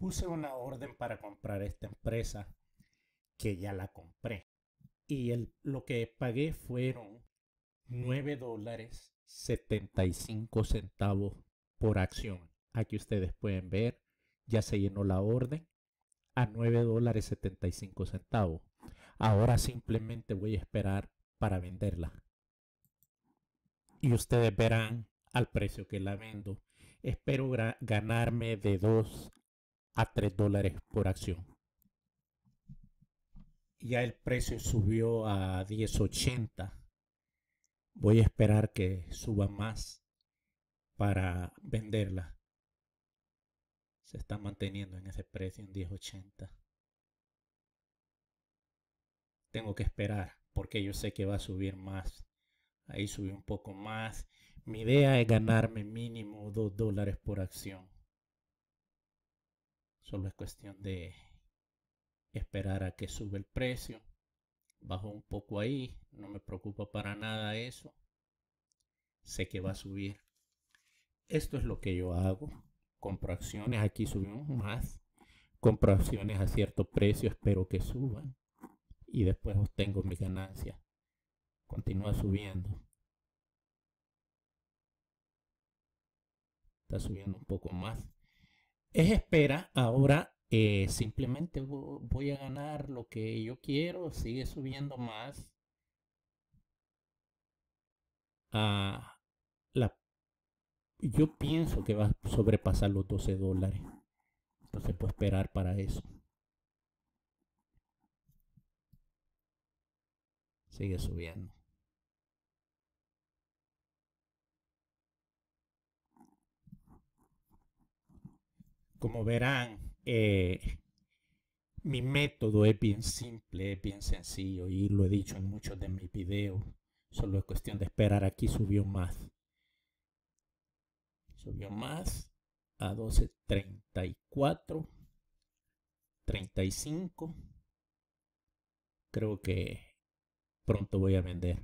puse una orden para comprar esta empresa que ya la compré. Y lo que pagué fueron $9.75 dólares centavos por acción. Aquí ustedes pueden ver, ya se llenó la orden a $9.75. dólares centavos. Ahora simplemente voy a esperar para venderla. Y ustedes verán al precio que la vendo. Espero ganarme de dos a 3 dólares por acción. Ya el precio subió a 10.80. Voy a esperar que suba más para venderla. Se está manteniendo en ese precio en 10.80. Tengo que esperar porque yo sé que va a subir más. Ahí subió un poco más. Mi idea es ganarme mínimo 2 dólares por acción. Solo es cuestión de esperar a que sube el precio. Bajo un poco ahí. No me preocupa para nada eso. Sé que va a subir. Esto es lo que yo hago. Compro acciones. Aquí subimos más. Compro acciones a cierto precio. Espero que suban. Y después obtengo mi ganancia. Continúa subiendo. Está subiendo un poco más es espera. Ahora eh, simplemente voy a ganar lo que yo quiero. Sigue subiendo más. Ah, la, yo pienso que va a sobrepasar los 12 dólares. Entonces puedo esperar para eso. Sigue subiendo. Como verán, eh, mi método es bien simple, es bien sencillo y lo he dicho en muchos de mis videos. Solo es cuestión de esperar. Aquí subió más. Subió más a 12.34, 35. Creo que pronto voy a vender.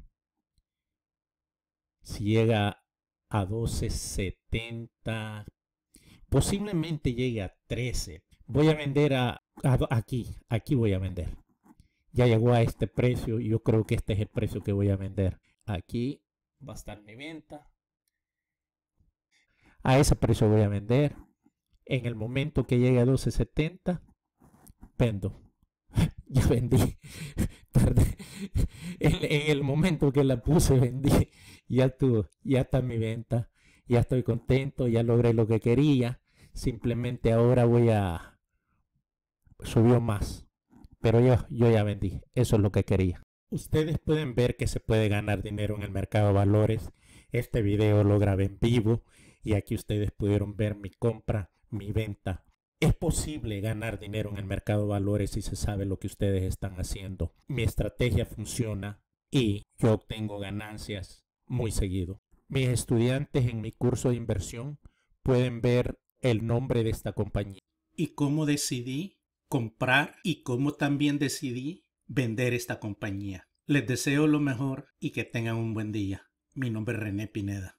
Si llega a 12.70, posiblemente llegue a 13. Voy a vender a, aquí, aquí voy a vender. Ya llegó a este precio yo creo que este es el precio que voy a vender. Aquí va a estar mi venta. A ese precio voy a vender. En el momento que llegue a 12.70, vendo. ya vendí. en, en, el momento que la puse, vendí. Ya tuvo, ya está mi venta. Ya estoy contento, ya logré lo que quería. Simplemente ahora voy a... Subió más. Pero yo, yo ya vendí. Eso es lo que quería. Ustedes pueden ver que se puede ganar dinero en el mercado de valores. Este video lo grabé en vivo y aquí ustedes pudieron ver mi compra, mi venta. Es posible ganar dinero en el mercado de valores si se sabe lo que ustedes están haciendo. Mi estrategia funciona y yo obtengo ganancias muy seguido. Mis estudiantes en mi curso de inversión pueden ver el nombre de esta compañía. ¿Y cómo decidí comprar y cómo también decidí vender esta compañía? Les deseo lo mejor y que tengan un buen día. Mi nombre es René Pineda.